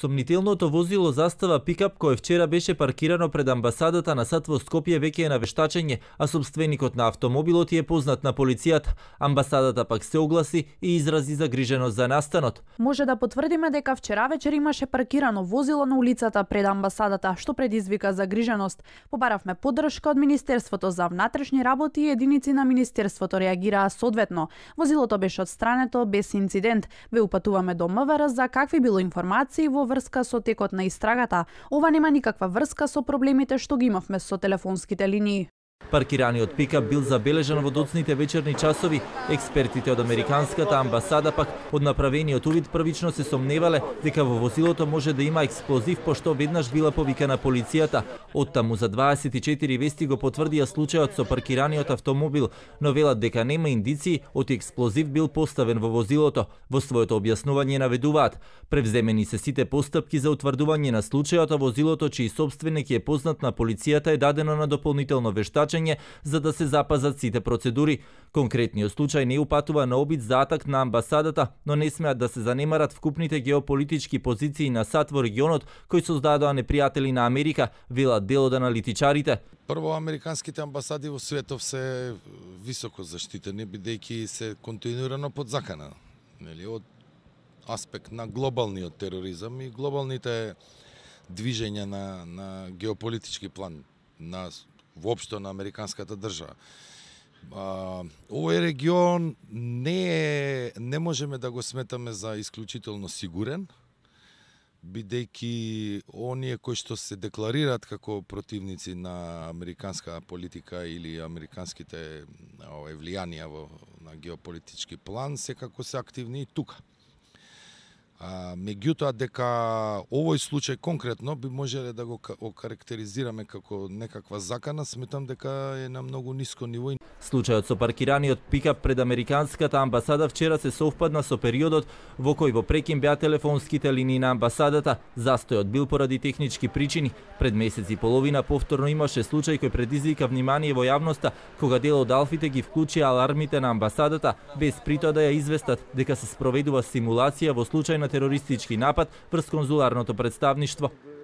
Сомнителното возило застава пикап кој вчера беше паркирано пред амбасадата на САД во Скопје веќе е на вештачење, а собственикот на автомобилот е познат на полицијата. Амбасадата пак се огласи и изрази загриженост за настанот. Може да потврдиме дека вчера вечер имаше паркирано возило на улицата пред амбасадата, што предизвика загриженост. Побаравме поддршка од Министерството за внатрешни работи и единици на Министерството реагираа соодветно. Возилото беше одстрането без инцидент. Ве упатуваме до МВР за какви било информации во врска со текот на истрагата. Ова нема никаква врска со проблемите што ги имавме со телефонските линии. Паркираниот пикап бил забележан во доцните вечерни часови. Експертите од Американската амбасада пак од направениот увид првично се сомневале дека во возилото може да има експлозив пошто веднаш била повикана полицијата. Оттаму за 24 вести го потврдија случајот со паркираниот автомобил, но велат дека нема индиции од експлозив бил поставен во возилото. Во своето објаснување наведуваат превземени се сите постапки за утврдување на случајот, а возилото чиј собственик е познат на полицијата е дадено на дополнително вештач прашање за да се запазат сите процедури. Конкретниот случај не упатува на обид за атак на амбасадата, но не смеат да се занемарат вкупните геополитички позиции на САД во регионот кои создадоа непријатели на Америка, велат дел од аналитичарите. Прво, американските амбасади во светов се високо заштитени, бидејќи се континуирано под закана. Нели, од аспект на глобалниот тероризам и глобалните движења на, на геополитички план на воопшто на американската држава. А, овој регион не е, не можеме да го сметаме за исклучително сигурен, бидејќи оние кои што се декларираат како противници на американска политика или американските овој влијанија во на геополитички план секако се активни и тука. А, меѓутоа дека овој случај конкретно би можеле да го окарактеризираме како некаква закана, сметам дека е на многу ниско ниво. Случајот со паркираниот пикап пред американската амбасада вчера се совпадна со периодот во кој во Прекин беа телефонските линии на амбасадата. Застојот бил поради технички причини. Пред месец и половина повторно имаше случај кој предизвика внимание во јавноста кога дел од алфите ги вклучи алармите на амбасадата без притоа да ја известат дека се спроведува симулација во случај на на терористички напад врз конзуларното представништво.